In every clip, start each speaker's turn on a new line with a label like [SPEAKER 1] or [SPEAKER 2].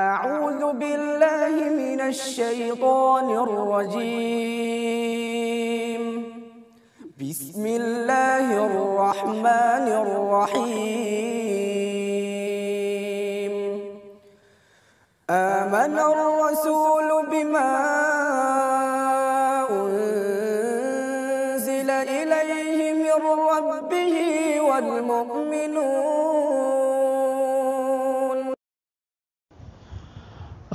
[SPEAKER 1] أعوذ بالله من الشيطان الرجيم بسم الله الرحمن الرحيم آمن الرسول بما أنزل إليه من ربه والمؤمنون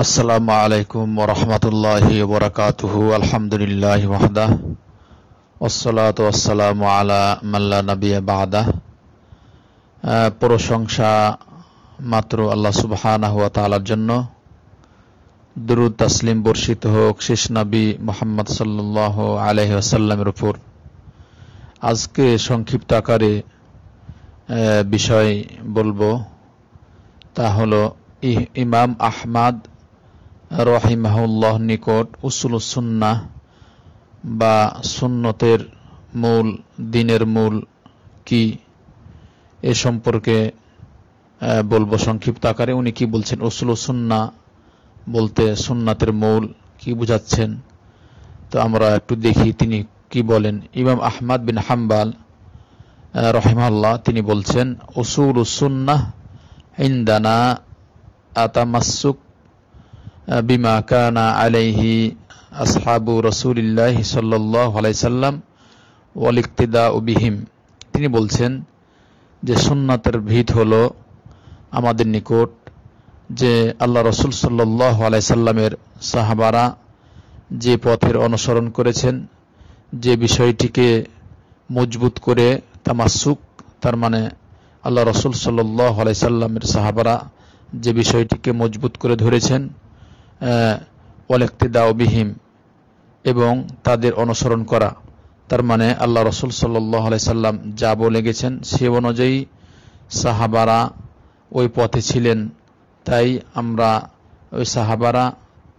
[SPEAKER 1] আসসালামু আলাইকুম ওরহমতুল্লাহ বরকাতুহ আলহামদুলিল্লাহ ওয়াহদাহ ওসলাত ওসালাম নবী বাদাহ প্রশংসা মাত্র আল্লাহ সুবহান জন্য দুরুদ তাসলিম বর্ষিত হোক শেষ নবী মোহাম্মদ সাল্লাহ আলহি আসাল্লামের উপর আজকে সংক্ষিপ্ত আকারে বিষয় বলবো তা হলো ইমাম আহমাদ রহিমাহুল্লাহ নিকট উসুল সুন্না বা সুন্নতের মূল দিনের মূল কি এ সম্পর্কে বলবো সংক্ষিপ্ত আকারে উনি কি বলছেন উসুল সুন্না বলতে সুন্নাতের মূল কি বুঝাচ্ছেন তো আমরা একটু দেখি তিনি কি বলেন ইমাম আহমাদ বিন হাম্বাল রহিমাল্লাহ তিনি বলছেন উসুল সুন্না ইন্দানা আতামাসুক বিমা কানা আলাইহি আসহাবু রসুলিল্লাহ সাল্লাহ আলাইসাল্লাম ওয়ালিক্তিদা উবিহিম তিনি বলছেন যে সুন্নাতের ভিত হল আমাদের নিকট যে আল্লাহ রসুল সাল্লাহ আলাইসাল্লামের সাহাবারা যে পথের অনুসরণ করেছেন যে বিষয়টিকে মজবুত করে তামাসুক তার মানে আল্লাহ রসুল সাল্লাহ আলাইসাল্লামের সাহাবারা যে বিষয়টিকে মজবুত করে ধরেছেন ওয়ালেক্তিদাও বিহিম এবং তাদের অনুসরণ করা তার মানে আল্লাহ রসুল সাল্লাহ সাল্লাম যা বলে গেছেন সে অনুযায়ী সাহাবারা ওই পথে ছিলেন তাই আমরা ওই সাহাবারা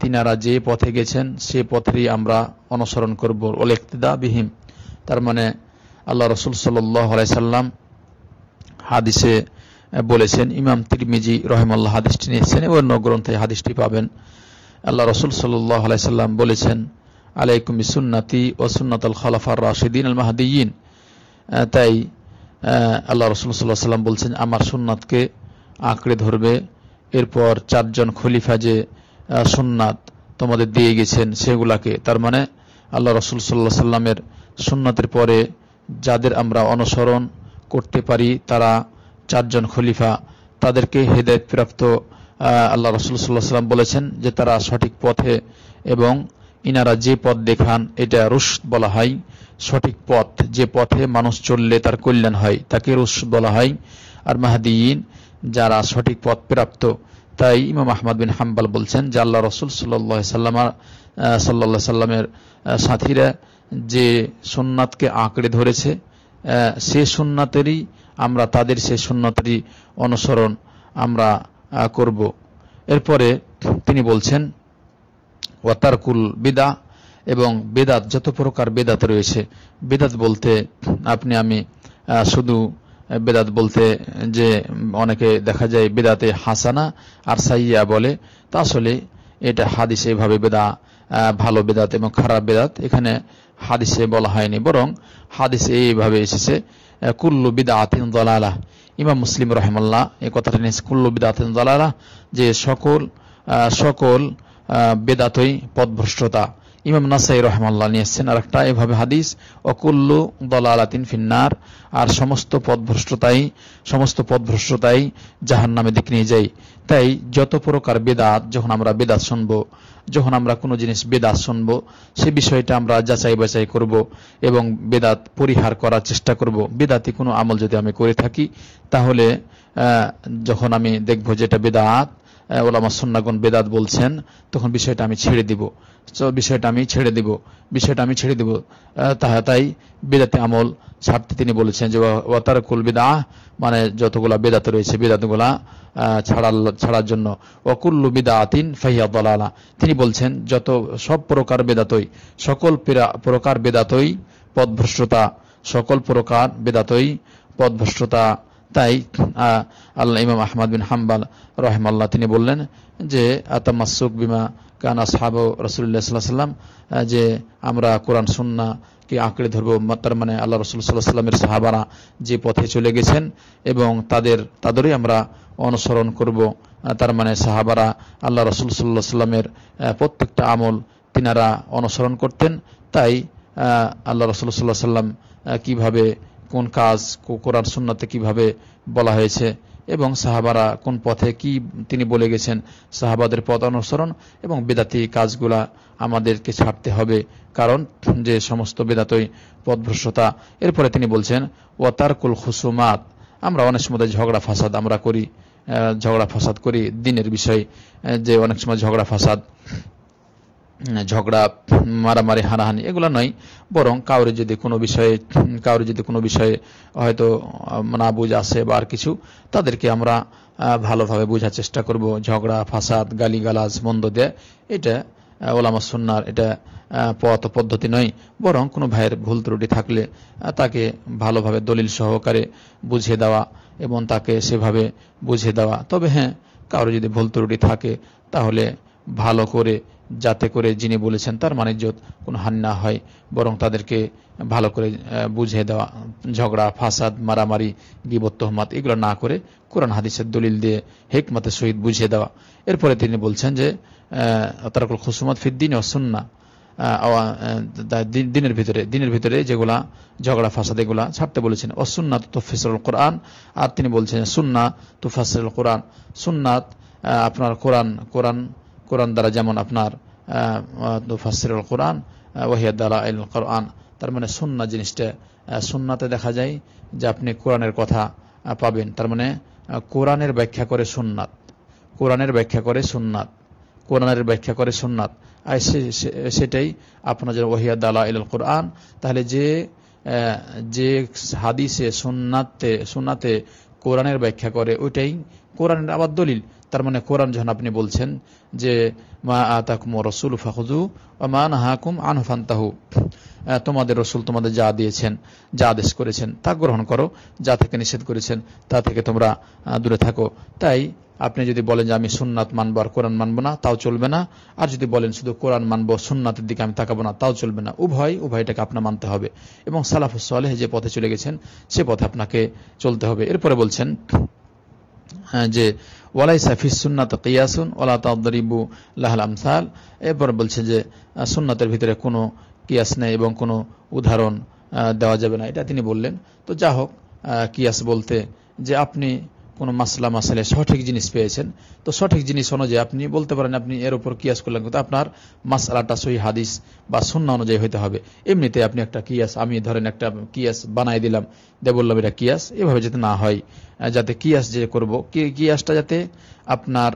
[SPEAKER 1] তিনারা যে পথে গেছেন সে পথেই আমরা অনুসরণ করব ওলেক্তিদা বিহীম তার মানে আল্লাহ রসুল সাল্লাই সাল্লাম হাদিসে বলেছেন ইমাম তিরমিজি রহমাল্লাহ হাদিসটি নিয়েছেন এবং অন্য গ্রন্থে হাদিসটি পাবেন আল্লাহ রসুল সাল্লাহ আলাইসাল্লাম বলেছেন আলাইকুম ইসুন্নাতি ও আল খালাফার রাশিদিন আল মাহাদিন তাই আল্লাহ রসুল সাল্লাহ সাল্লাম বলছেন আমার সুন্নাতকে আঁকড়ে ধরবে এরপর চারজন খলিফা যে সুন্নাত তোমাদের দিয়ে গেছেন সেগুলাকে তার মানে আল্লাহ রসুল সাল্লাহ সাল্লামের সুন্নাতের পরে যাদের আমরা অনুসরণ করতে পারি তারা চারজন খলিফা তাদেরকে হেদায়তপ্রাপ্ত আল্লাহ রসুল সাল্লাম বলেছেন যে তারা সঠিক পথে এবং ইনারা যে পথ দেখান এটা রুশ বলা হয় সঠিক পথ যে পথে মানুষ চললে তার কল্যাণ হয় তাকে রুশ বলা হয় আর মাহাদিন যারা সঠিক পথ প্রাপ্ত তাই ইমাম আহমদ বিন হাম্বাল বলছেন যে আল্লাহ রসুল সাল্লাহ সাল্লামার সাল্লা সাল্লামের সাথীরা যে সোননাথকে আঁকড়ে ধরেছে সে সোননাথেরই আমরা তাদের সে সোননাথেরই অনুসরণ আমরা করব এরপরে তিনি বলছেন ওয়াতারকুল বিদা এবং বেদাত যত প্রকার বেদাত রয়েছে বেদাত বলতে আপনি আমি শুধু বেদাত বলতে যে অনেকে দেখা যায় বেদাতে হাসানা আর সাইয়া বলে তা আসলে এটা হাদিসে এভাবে বেদা ভালো বেদাত এবং খারাপ বেদাত এখানে হাদিসে বলা হয়নি বরং হাদিসে এইভাবে এসেছে কুল্লু বিদা আতিন দলালা ইমাম মুসলিম রহমাল্লাহ এ কথাটা নিয়ে কুল্লু বেদাতেন দালালা যে সকল সকল বেদাতই পদভ্রষ্টতা ইমাম নাসাই রহমাল্লাহ নিয়েছেন আর একটা এভাবে হাদিস অকুল্লু দলালাতিন ফিন্নার আর সমস্ত পদভ্রষ্টতাই সমস্ত পদভ্রষ্টতাই জাহান নামে দিক নিয়ে যায় তাই যত প্রকার বেদাত যখন আমরা বেদাত শুনবো যখন আমরা কোনো জিনিস বেদাত শুনবো সে বিষয়টা আমরা যাচাই বাছাই করব এবং বেদাত পরিহার করার চেষ্টা করব বেদাতি কোনো আমল যদি আমি করে থাকি তাহলে যখন আমি দেখব যেটা বেদাত ওলামা সন্নাগণ বেদাত বলছেন তখন বিষয়টা আমি ছেড়ে দিব বিষয়টা আমি ছেড়ে দিব বিষয়টা আমি ছেড়ে দিব তাহা তাই বেদাতে আমল ছাড়তে তিনি বলেছেন যে ওয়াতারকুল বেদা মানে যতগুলা বেদাত রয়েছে বেদাতগুলা ছাড়ার ছাড়ার জন্য অকুল্লু বিদাতিন ফাহিয়া দলালা তিনি বলছেন যত সব প্রকার বেদাতই সকল প্রকার বেদাতই পদভ্রষ্টতা সকল প্রকার বেদাতই পদভ্রষ্টতা তাই আল্লাহ ইমাম আহমদ বিন হাম্বাল রহমাল্লাহ তিনি বললেন যে আতামাসুক বিমা কান আসহাব রসুল্লাহ সাল্লাহ সাল্লাম যে আমরা কোরআন সুন্না কি আঁকড়ে ধরবো তার মানে আল্লাহ রসুল সাল্লাহ সাল্লামের সাহাবারা যে পথে চলে গেছেন এবং তাদের তাদেরই আমরা অনুসরণ করব তার মানে সাহাবারা আল্লাহ রসুল সাল্লাহ সাল্লামের প্রত্যেকটা আমল তিনারা অনুসরণ করতেন তাই আল্লাহ রসুল সাল্লাহ সাল্লাম কীভাবে কোন কাজ কোরআন সুন্নাতে কিভাবে বলা হয়েছে এবং সাহাবারা কোন পথে কি তিনি বলে গেছেন সাহাবাদের পথ অনুসরণ এবং বেদাতি কাজগুলা আমাদেরকে ছাড়তে হবে কারণ যে সমস্ত বেদাতই পথভ্রষ্টতা এরপরে তিনি বলছেন ওয়াতারকুল খুসুমাত আমরা অনেক সময় ঝগড়া ফাসাদ আমরা করি ঝগড়া ফাসাদ করি দিনের বিষয় যে অনেক সময় ঝগড়া ফাসাদ ঝগড়া মারামারি হানাহানি এগুলো নয় বরং কাউরে যদি কোনো বিষয়ে কাউরে যদি কোনো বিষয়ে হয়তো না বুঝ আসে বা আর কিছু তাদেরকে আমরা ভালোভাবে বোঝার চেষ্টা করব ঝগড়া ফাসাদ গালিগালাজ মন্দ দেয় এটা ওলামা সুন্নার এটা পথ পদ্ধতি নয় বরং কোনো ভাইয়ের ভুল ত্রুটি থাকলে তাকে ভালোভাবে দলিল সহকারে বুঝিয়ে দেওয়া এবং তাকে সেভাবে বুঝিয়ে দেওয়া তবে হ্যাঁ কারো যদি ভুল ত্রুটি থাকে তাহলে ভালো করে যাতে করে যিনি বলেছেন তার মানিজ্যত কোনো না হয় বরং তাদেরকে ভালো করে বুঝিয়ে দেওয়া ঝগড়া ফাসাদ মারামারি গিবত তহমাত এগুলো না করে কোরআন হাদিসের দলিল দিয়ে হেকমতের সহিত বুঝিয়ে দেওয়া এরপরে তিনি বলছেন যে তারকুল খুসুমত ফিদ্দিন অসুন্না দিনের ভিতরে দিনের ভিতরে যেগুলা ঝগড়া ফাসাদ এগুলা ছাড়তে বলেছেন অসুন্না তুফিসরুল কোরআন আর তিনি বলছেন সুন্না তুফাসরুল কোরআন সুন্নাত আপনার কোরআন কোরআন কোরআন দ্বারা যেমন আপনার ফাসিরুল কোরআন ওয়াহিয়া আল কোরআন তার মানে সুন্না জিনিসটা সুন্নাতে দেখা যায় যে আপনি কোরআনের কথা পাবেন তার মানে কোরআনের ব্যাখ্যা করে সুন্নাত কোরআনের ব্যাখ্যা করে সুন্নাত কোরআনের ব্যাখ্যা করে সুন্নাত আর সেটাই আপনার যে ওহিয়া দালা ইল কোরআন তাহলে যে যে হাদিসে সুন্নাতে সুন্নাতে কোরআনের ব্যাখ্যা করে ওইটাই কোরআনের আবার দলিল তার মানে কোরআন যখন আপনি বলছেন যে মা আতাকুম রসুল ফাহুদু মান হাকুম আনফান্তাহু তোমাদের রসুল তোমাদের যা দিয়েছেন যা আদেশ করেছেন তা গ্রহণ করো যা থেকে নিষেধ করেছেন তা থেকে তোমরা দূরে থাকো তাই আপনি যদি বলেন যে আমি সুননাথ মানব আর কোরআন মানব না তাও চলবে না আর যদি বলেন শুধু কোরআন মানব সুননাথের দিকে আমি তাকাবো না তাও চলবে না উভয় উভয়টাকে আপনার মানতে হবে এবং সালাফুসলেহ যে পথে চলে গেছেন সে পথে আপনাকে চলতে হবে এরপরে বলছেন হ্যাঁ, যে ওয়ালাই সাফিস সুন্নাত কিয়াসুন ওলা তাদরিবু লাহাল আমসাল এরপর বলছে যে সুন্নাতের ভিতরে কোনো কিয়াস নেই এবং কোনো উদাহরণ দেওয়া যাবে না এটা তিনি বললেন তো যা হোক কিয়াস বলতে যে আপনি কোনো মাসলা মাসালে সঠিক জিনিস পেয়েছেন তো সঠিক জিনিস অনুযায়ী আপনি বলতে পারেন আপনি এর উপর কিয়াস করলেন কিন্তু আপনার মাসালাটা সহি হাদিস বা শূন্য অনুযায়ী হইতে হবে এমনিতে আপনি একটা কিয়াস আমি ধরেন একটা কিয়াস বানাই দিলাম দিয়ে বললাম এটা কিয়াস এভাবে যাতে না হয় যাতে কিয়াস যে করব কিয়াসটা যাতে আপনার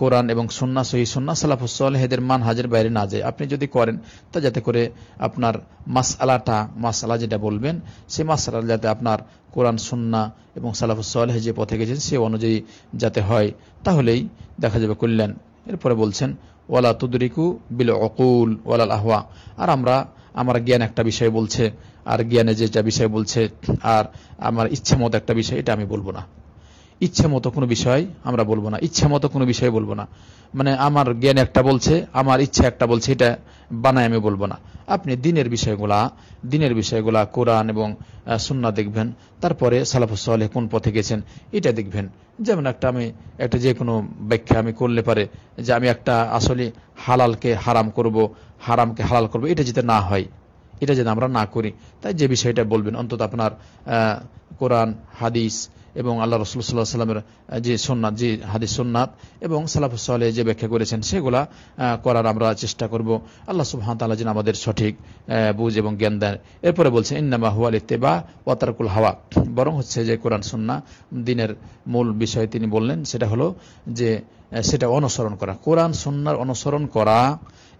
[SPEAKER 1] কোরআন এবং সন্না সহি সন্না সালাফুসলেহেদের মান হাজের বাইরে না যায় আপনি যদি করেন তা যাতে করে আপনার মাসালাটা মাসালা যেটা বলবেন সে আলা যাতে আপনার কোরআন সন্না এবং সালাফুসলেহ যে পথে গেছেন সে অনুযায়ী যাতে হয় তাহলেই দেখা যাবে কল্যাণ এরপরে বলছেন ওয়ালা তুদরিকু বিল অকুল ওয়ালাল আহওয়া আর আমরা আমার জ্ঞান একটা বিষয় বলছে আর জ্ঞানে যেটা বিষয় বলছে আর আমার ইচ্ছে মতো একটা বিষয় এটা আমি বলবো না ইচ্ছে মতো কোনো বিষয় আমরা বলবো না ইচ্ছে মতো কোনো বিষয় বলবো না মানে আমার জ্ঞান একটা বলছে আমার ইচ্ছা একটা বলছে এটা বানায় আমি বলবো না আপনি দিনের বিষয়গুলা দিনের বিষয়গুলা কোরআন এবং সুন্না দেখবেন তারপরে সালাফুসলে কোন পথে গেছেন এটা দেখবেন যেমন একটা আমি একটা যে কোনো ব্যাখ্যা আমি করলে পারে যে আমি একটা আসলে হালালকে হারাম করব হারামকে হালাল করব এটা যেতে না হয় এটা যেন আমরা না করি তাই যে বিষয়টা বলবেন অন্তত আপনার কোরআন হাদিস এবং আল্লাহ রসুল সাল্লাহ সাল্লামের যে সোননাথ যে হাদিস সোননাথ এবং সালে যে ব্যাখ্যা করেছেন সেগুলা করার আমরা চেষ্টা করব আল্লাহ সুহান তাল্লাহ যেন আমাদের সঠিক বুঝ এবং জ্ঞান দেন এরপরে বলছে ইন্নামা হুয়াল বা ওয়াতারকুল হাওয়া বরং হচ্ছে যে কোরআন সন্না দিনের মূল বিষয় তিনি বললেন সেটা হলো যে সেটা অনুসরণ করা কোরআন সন্ন্যার অনুসরণ করা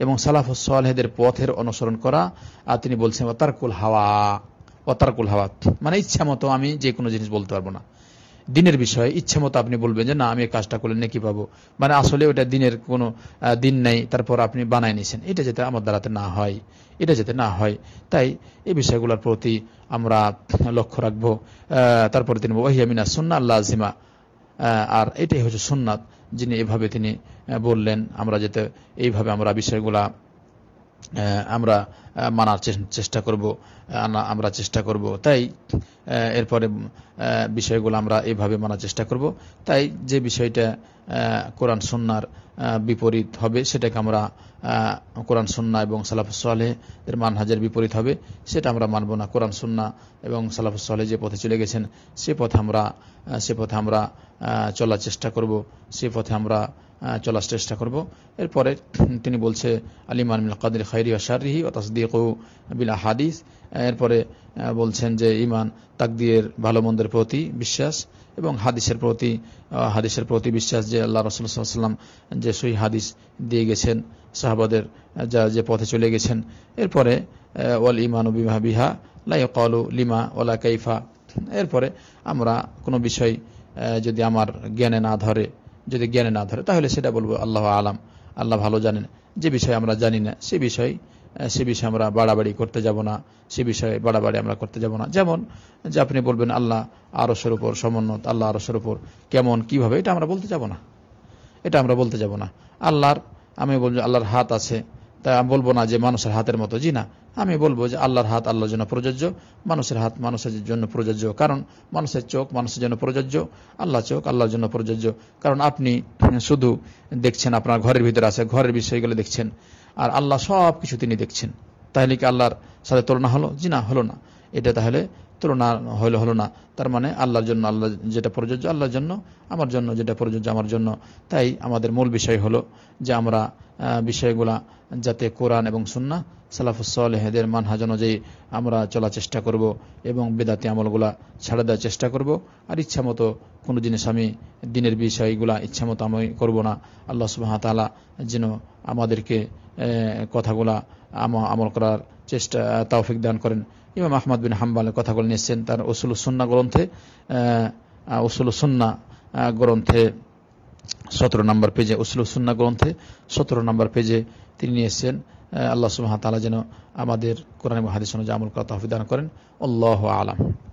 [SPEAKER 1] এবং সালাফুসলেহেদের পথের অনুসরণ করা আর তিনি বলছেন অতারকুল হাওয়া অতারকুল হাওয়া মানে ইচ্ছা মতো আমি যে কোনো জিনিস বলতে পারবো না দিনের বিষয়ে ইচ্ছে মতো আপনি বলবেন যে না আমি এই কাজটা করলে নাকি পাবো মানে আসলে ওটা দিনের কোনো দিন নেই তারপর আপনি বানায় নিয়েছেন এটা যাতে আমার দ্বারাতে না হয় এটা যাতে না হয় তাই এই বিষয়গুলোর প্রতি আমরা লক্ষ্য রাখবো তারপরে তিনি ওহিয়ামিনা সুন্না আল্লাহ আজিমা আর এটাই হচ্ছে সুন্নাত যিনি এভাবে তিনি বললেন আমরা যাতে এইভাবে আমরা বিষয়গুলা আমরা মানার চেষ্টা করব আমরা চেষ্টা করব তাই এরপরে বিষয়গুলো আমরা এভাবে মানার চেষ্টা করব তাই যে বিষয়টা কোরআন সন্ন্যার বিপরীত হবে সেটাকে আমরা কোরআন সন্না এবং সালাফুসলে এর মানহাজের বিপরীত হবে সেটা আমরা মানব না কোরআন সন্না এবং সালাফুসলে যে পথে চলে গেছেন সে পথে আমরা সে পথে আমরা চলার চেষ্টা করব সে পথে আমরা চলার চেষ্টা করব এরপরে তিনি বলছে আলিম আলমিল কাদির খাইরি আশারিহি ও তাসদিক বিলা হাদিস এরপরে বলছেন যে ইমান তাকদিয়ের ভালো মন্দের প্রতি বিশ্বাস এবং হাদিসের প্রতি হাদিসের প্রতি বিশ্বাস যে আল্লাহ রসুল্লাহাম যে সই হাদিস দিয়ে গেছেন সাহাবাদের যা যে পথে চলে গেছেন এরপরে ওয়াল ইমান ও বিমা বিহা লাই কলু লিমা ওলা কাইফা এরপরে আমরা কোনো বিষয় যদি আমার জ্ঞানে না ধরে যদি জ্ঞানে না ধরে তাহলে সেটা বলবো আল্লাহ আলাম আল্লাহ ভালো জানেন যে বিষয়ে আমরা জানি না সে বিষয় সে বিষয়ে আমরা বাড়াবাড়ি করতে যাব না সে বিষয়ে বাড়াবাড়ি আমরা করতে যাব না যেমন যে আপনি বলবেন আল্লাহ আরো উপর সমন্বত আল্লাহ আরো উপর কেমন কিভাবে এটা আমরা বলতে যাব না এটা আমরা বলতে যাব না আল্লাহর আমি বলবো আল্লাহর হাত আছে তাই আমি বলবো না যে মানুষের হাতের মতো জি না আমি বলবো যে আল্লাহর হাত আল্লাহর জন্য প্রযোজ্য মানুষের হাত মানুষের জন্য প্রযোজ্য কারণ মানুষের চোখ মানুষের জন্য প্রযোজ্য আল্লাহ চোখ আল্লাহর জন্য প্রযোজ্য কারণ আপনি শুধু দেখছেন আপনার ঘরের ভিতরে আছে ঘরের বিষয়গুলো দেখছেন আর আল্লাহ সব কিছু তিনি দেখছেন তাহলে কি আল্লাহর সাথে তুলনা হলো জি না হলো না এটা তাহলে তুলনা হইল হলো না তার মানে আল্লাহর জন্য আল্লাহ যেটা প্রযোজ্য আল্লাহর জন্য আমার জন্য যেটা প্রযোজ্য আমার জন্য তাই আমাদের মূল বিষয় হলো যে আমরা বিষয়গুলা যাতে কোরআন এবং সুন্না সালাফুসলেহেদের মানহাজ অনুযায়ী আমরা চলার চেষ্টা করব এবং বেদাতি আমলগুলা ছাড়া দেওয়ার চেষ্টা করব আর ইচ্ছা মতো কোনো জিনিস আমি দিনের বিষয়গুলা ইচ্ছা মতো আমি করব না আল্লাহ সুবাহতালা যেন আমাদেরকে কথাগুলা আমল করার চেষ্টা তাওফিক দান করেন ইমাম আহমদ বিন হাম্বালের কথাগুলো নিয়েছেন তার ওসুল সুন্না গ্রন্থে ওসুল সুন্না গ্রন্থে সতেরো নম্বর পেজে ওসুল সুন্না গ্রন্থে সতেরো নম্বর পেজে তিনি নিয়েছেন আল্লাহ সুবাহ তালা যেন আমাদের কোরআন মহাদিস অনুযায়ী আমল করা তহফিদান করেন আল্লাহ আলাম